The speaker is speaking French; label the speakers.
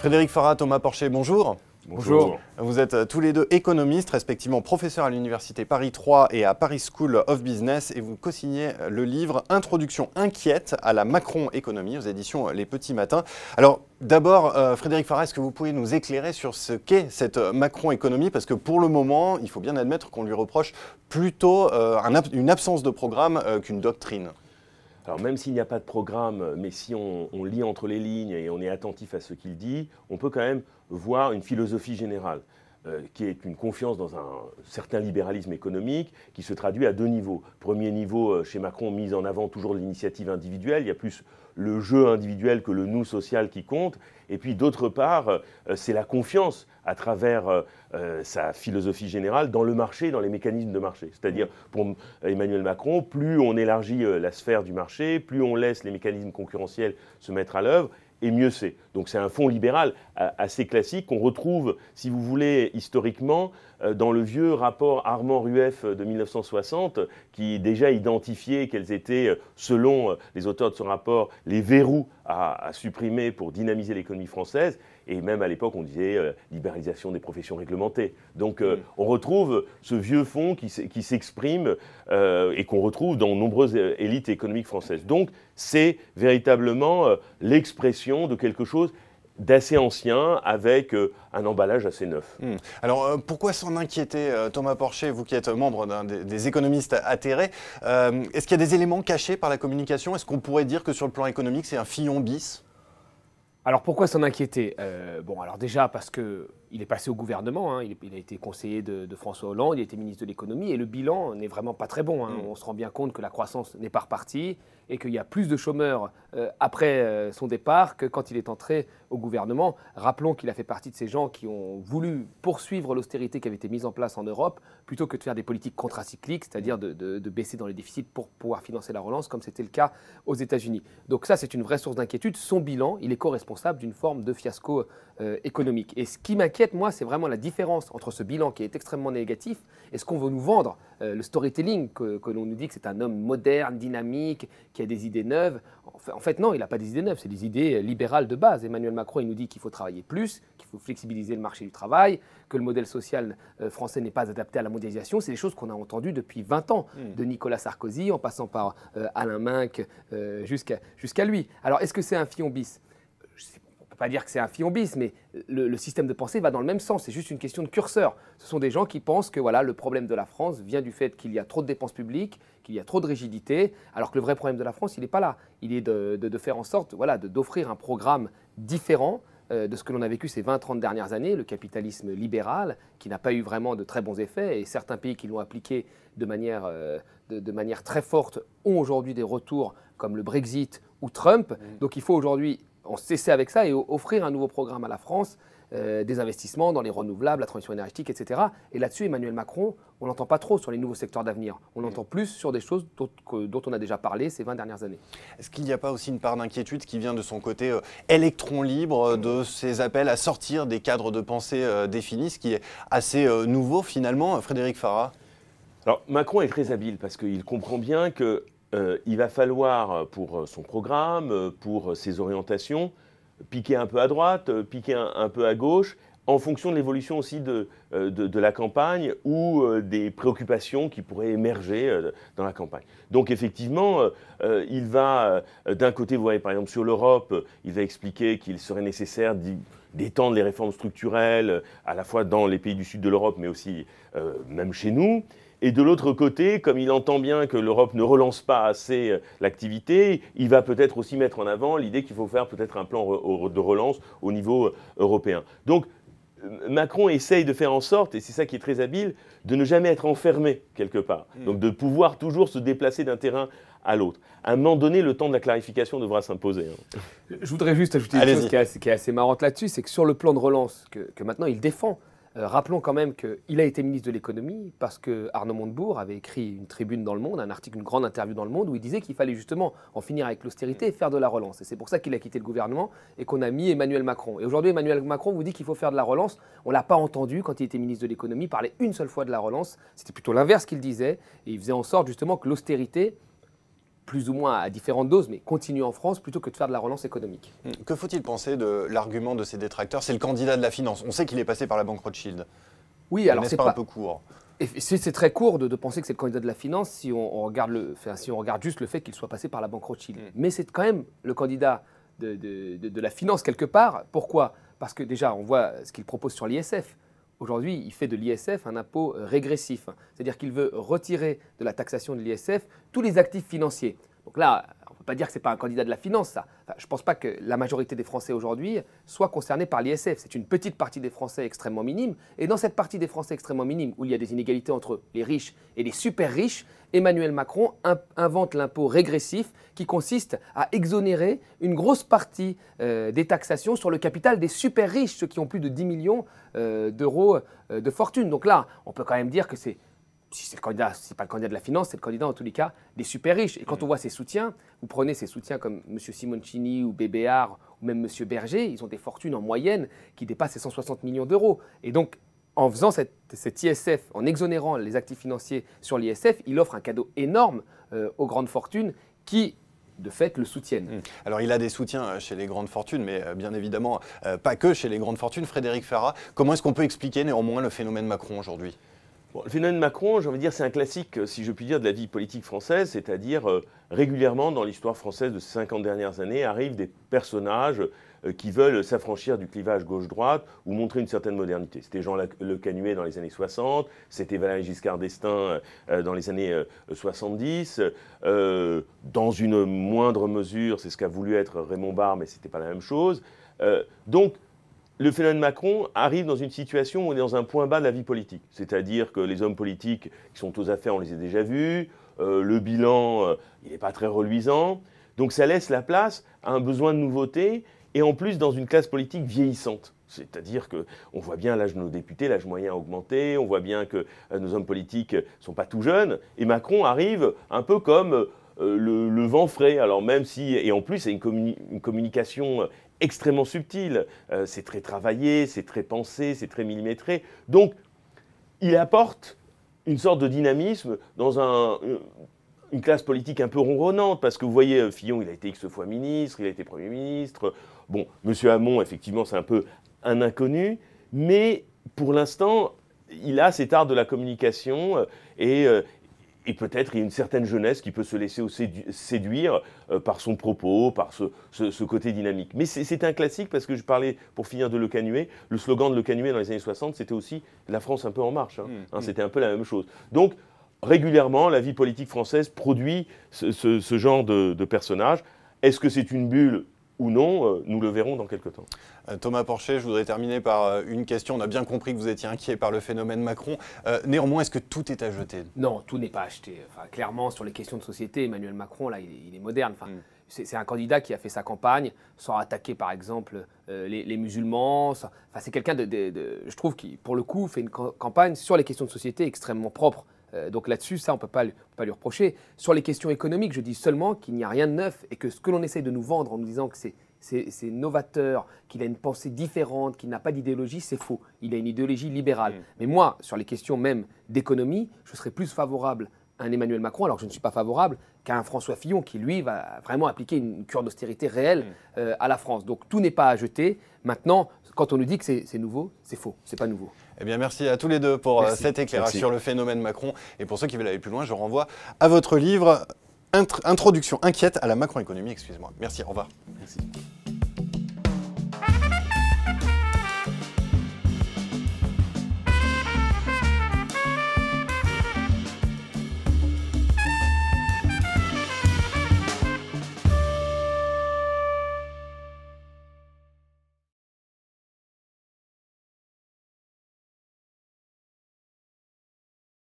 Speaker 1: Frédéric Farah, Thomas Porcher, bonjour. Bonjour. Vous êtes euh, tous les deux économistes, respectivement professeurs à l'Université Paris 3 et à Paris School of Business, et vous co-signez euh, le livre Introduction inquiète à la Macron-économie » aux éditions euh, Les Petits Matins. Alors, d'abord, Frédéric Farah, est-ce que vous pouvez nous éclairer sur ce qu'est cette Macron-économie Parce que pour le moment, il faut bien admettre qu'on lui reproche plutôt
Speaker 2: une absence de programme qu'une doctrine. Alors même s'il n'y a pas de programme, euh, mais si on, on, lit entre les lignes et on est attentif à ce qu'il dit, on peut quand même voir une philosophie générale. Euh, qui est une confiance dans un certain libéralisme économique qui se traduit à deux niveaux. Premier niveau, euh, chez Macron, mise en avant toujours l'initiative individuelle. Il y a plus le jeu individuel que le nous social qui compte. Et puis d'autre part, euh, c'est la confiance à travers sa philosophie générale dans le marché, dans les mécanismes de marché. C'est-à-dire pour Emmanuel Macron, plus on élargit la sphère du marché, plus on laisse les mécanismes concurrentiels se mettre à l'œuvre, et mieux c'est. Donc c'est un fonds libéral assez classique qu'on retrouve, si vous voulez, historiquement euh, dans le vieux rapport Armand-Rueff de 1960 qui déjà identifiait quels étaient, euh, selon euh, les auteurs de ce rapport, les verrous à, à supprimer pour dynamiser l'économie française. Et même à l'époque, on disait euh, libéralisation des professions réglementées. Donc euh, on retrouve ce vieux fond qui, s'exprime euh, et qu'on retrouve dans nombreuses élites économiques françaises. Donc c'est véritablement l'expression de quelque chose d'assez ancien avec un emballage assez neuf. Hmm. Alors pourquoi s'en inquiéter, Thomas Porcher, vous qui êtes membre des,
Speaker 1: économistes atterrés Est-ce qu'il y a des éléments cachés par la communication Est-ce qu'on pourrait dire que sur le plan économique, c'est
Speaker 3: un Fillon bis alors pourquoi s'en inquiéter euh, Bon, alors déjà parce que il est passé au gouvernement, hein. il, a été conseiller de, François Hollande, il a été ministre de l'économie, et le bilan n'est vraiment pas très bon. Hein. Mm. On se rend bien compte que la croissance n'est pas repartie et qu'il y a plus de chômeurs euh, après euh, son départ que quand il est entré au gouvernement. Rappelons qu'il a fait partie de ces gens qui ont voulu poursuivre l'austérité qui avait été mise en place en Europe, plutôt que de faire des politiques contracycliques, c'est-à-dire de, baisser dans les déficits pour pouvoir financer la relance, comme c'était le cas aux États-Unis. Donc ça, c'est une vraie source d'inquiétude. Son bilan, il est co-responsable d'une forme de fiasco euh, économique. Et ce qui m'inquiète, moi, c'est vraiment la différence entre ce bilan qui est extrêmement négatif et ce qu'on veut nous vendre. Euh, le storytelling, que, l'on nous dit que c'est un homme moderne, dynamique, qui a des idées neuves. En fait, non, il n'a pas des idées neuves, c'est des idées euh, libérales de base. Emmanuel Macron, il nous dit qu'il faut travailler plus, qu'il faut flexibiliser le marché du travail, que le modèle social euh, français n'est pas adapté à la mondialisation. C'est des choses qu'on a entendues depuis 20 ans, hmm. de Nicolas Sarkozy en passant par Alain Minc jusqu'à lui. Alors, est-ce que c'est un fion bis pas dire que c'est un fillon bis, mais le, système de pensée va dans le même sens. C'est juste une question de curseur. Ce sont des gens qui pensent que voilà, le problème de la France vient du fait qu'il y a trop de dépenses publiques, qu'il y a trop de rigidité, alors que le vrai problème de la France, il n'est pas là. Il est de, faire en sorte voilà, d'offrir un programme différent euh, de ce que l'on a vécu ces 20-30 dernières années, le capitalisme libéral, qui n'a pas eu vraiment de très bons effets, et certains pays qui l'ont appliqué de manière, euh, de, manière très forte ont aujourd'hui des retours comme le Brexit ou Trump. Mmh. Donc il faut aujourd'hui on cesser avec ça et offrir un nouveau programme à la France, euh, des investissements dans les renouvelables, la transition énergétique, etc. Et là-dessus, Emmanuel Macron, on n'entend pas trop sur les nouveaux secteurs d'avenir. On l'entend mm. plus sur des choses dont, on a déjà parlé ces 20 dernières années. Est-ce qu'il n'y a pas aussi une part d'inquiétude
Speaker 1: qui vient de son côté euh, électron libre, euh, de ses mm. appels à sortir des cadres de pensée
Speaker 2: définis, ce qui est assez nouveau finalement, Frédéric Farah alors Macron est très habile parce qu'il comprend bien que euh, il va falloir, euh, pour euh, son programme, pour ses orientations, piquer un peu à droite, piquer un peu à gauche, en fonction de l'évolution aussi de, euh, de, la campagne ou euh, des préoccupations qui pourraient émerger euh, dans la campagne. Donc effectivement, il va, d'un côté, vous voyez par exemple sur l'Europe, il va expliquer qu'il serait nécessaire d'étendre les réformes structurelles, à la fois dans les pays du sud de l'Europe, mais aussi même chez nous. Et de l'autre côté, comme il entend bien que l'Europe ne relance pas assez l'activité, il va peut-être aussi mettre en avant l'idée qu'il faut faire peut-être un plan de relance au niveau européen. Donc Macron essaye de faire en sorte, et c'est ça qui est très habile, de ne jamais être enfermé quelque part. Hmm. Donc de pouvoir toujours se déplacer d'un terrain à l'autre. À un moment donné, le temps de la clarification devra s'imposer.
Speaker 3: Hein. Je voudrais juste ajouter une chose qui est assez, qui marrante là-dessus, c'est que sur le plan de relance que maintenant il défend, euh, rappelons quand même qu'il a été ministre de l'économie parce que Arnaud Montebourg avait écrit une tribune dans Le Monde, un article, une grande interview dans Le Monde où il disait qu'il fallait justement en finir avec l'austérité et faire de la relance. Et c'est pour ça qu'il a quitté le gouvernement et qu'on a mis Emmanuel Macron. Et aujourd'hui, Emmanuel Macron vous dit qu'il faut faire de la relance. On ne l'a pas entendu quand il était ministre de l'économie parler une seule fois de la relance. C'était plutôt l'inverse qu'il disait. Et il faisait en sorte justement que l'austérité plus ou moins à différentes doses, mais continue en France plutôt que de faire
Speaker 1: de la relance économique. Hmm. Que faut-il penser de l'argument de ces détracteurs C'est le candidat de la finance. On sait qu'il est passé par la banque Rothschild.
Speaker 3: Oui, alors c'est pas, un peu court. C'est très court de, penser que c'est le candidat de la finance si on, regarde, le, si on regarde juste le fait qu'il soit passé par la banque Rothschild. Hmm. Mais c'est quand même le candidat de, de, la finance quelque part. Pourquoi Parce que déjà, on voit ce qu'il propose sur l'ISF. Aujourd'hui, il fait de l'ISF un impôt euh, régressif, c'est-à-dire qu'il veut retirer de la taxation de l'ISF tous les actifs financiers. Donc là, peut pas dire que ce n'est pas un candidat de la finance, ça. je ne pense pas que la majorité des Français aujourd'hui soit concernés par l'ISF. C'est une petite partie des Français extrêmement minime. Et dans cette partie des Français extrêmement minime, où il y a des inégalités entre les riches et les super riches, Emmanuel Macron invente l'impôt régressif qui consiste à exonérer une grosse partie euh, des taxations sur le capital des super riches, ceux qui ont plus de 10 millions euh, d'euros euh, de fortune. Donc là, on peut quand même dire que c'est si c'est le candidat, c'est pas le candidat de la finance, c'est le candidat en tous les cas des super riches. Et quand mm. on voit ses soutiens, vous prenez ses soutiens comme M. Simoncini ou Bébéard ou même M. Berger, ils ont des fortunes en moyenne qui dépassent les 160 millions d'euros. Et donc, en faisant cet ISF, en exonérant les actifs financiers sur l'ISF, il offre un cadeau énorme euh, aux grandes fortunes qui, de fait, le soutiennent. Mm. Alors, il a des
Speaker 1: soutiens euh, chez les grandes fortunes, mais euh, bien évidemment, pas que chez les grandes fortunes. Frédéric Farah, comment est-ce qu'on
Speaker 2: peut expliquer néanmoins le phénomène Macron aujourd'hui le phénomène Macron, j'ai envie de dire, c'est un classique, euh, si je puis dire, de la vie politique française, c'est-à-dire euh, régulièrement dans l'histoire française de ces 50 dernières années arrivent des personnages euh, qui veulent s'affranchir du clivage gauche-droite ou montrer une certaine modernité. C'était Jean Le Canuet dans les années 60, c'était Valéry Giscard d'Estaing dans les années 70. dans une moindre mesure, c'est ce qu'a voulu être Raymond Barre, mais ce n'était pas la même chose. donc, le phénomène Macron arrive dans une situation où on est dans un point bas de la vie politique. C'est-à-dire que les hommes politiques qui sont aux affaires, on les a déjà vus. Euh, le bilan, euh, il n'est pas très reluisant. Donc ça laisse la place à un besoin de nouveauté et en plus dans une classe politique vieillissante. C'est-à-dire que on voit bien l'âge de nos députés, l'âge moyen a augmenté, on voit bien que euh, nos hommes politiques ne sont pas tout jeunes. Et Macron arrive un peu comme le, vent frais. Alors même si, et en plus, c'est une, communication extrêmement subtil. Euh, c'est très travaillé, c'est très pensé, c'est très millimétré. Donc, il apporte une sorte de dynamisme dans un, une classe politique un peu ronronnante, parce que vous voyez, euh, Fillon, il a été X fois ministre, il a été Premier ministre. Bon, M. Hamon, effectivement, c'est un peu un inconnu, mais pour l'instant, il a cet art de la communication euh, et, et peut-être il y a une certaine jeunesse qui peut se laisser séduire euh, par son propos, par ce, côté dynamique. Mais c'est un classique parce que je parlais, pour finir, de Le Canuet. Le slogan de Le Canuet dans les années 60, c'était aussi La France un peu en marche. Hein. Mmh, hein, mmh. c'était un peu la même chose. Donc, régulièrement, la vie politique française produit ce, genre de, de personnages. Est-ce que c'est une bulle ou non, euh, nous le verrons dans quelques temps. Euh, Thomas Porcher, je voudrais terminer par euh, une question. On a bien
Speaker 3: compris que vous étiez inquiet par le phénomène Macron. néanmoins, est-ce que tout est à jeter Non, tout n'est pas acheté. clairement, sur les questions de société, Emmanuel Macron, là, il est, moderne. Hmm. C'est un candidat qui a fait sa campagne sans attaquer, par exemple, les, musulmans. Enfin, c'est quelqu'un, de, je trouve, qui, pour le coup, fait une campagne sur les questions de société extrêmement propre. Euh, donc là-dessus, ça, on ne peut pas, lui reprocher. Sur les questions économiques, je dis seulement qu'il n'y a rien de neuf et que ce que l'on essaye de nous vendre en nous disant que c'est novateur, qu'il a une pensée différente, qu'il n'a pas d'idéologie, c'est faux. Il a une idéologie libérale. Mmh. Mais moi, sur les questions même d'économie, je serais plus favorable à un Emmanuel Macron, alors que je ne suis pas favorable, qu'à un François Fillon qui, lui, va vraiment appliquer une cure d'austérité réelle mmh. euh, à la France. Donc tout n'est pas à jeter. Maintenant, quand on nous dit que c'est nouveau, c'est faux, c'est pas
Speaker 1: nouveau. Eh bien, merci à tous les deux pour euh, cet éclairage sur le phénomène Macron. Et pour ceux qui veulent aller plus loin, je renvoie à votre livre Introduction inquiète à la macroéconomie. Excuse-moi. Merci, au revoir.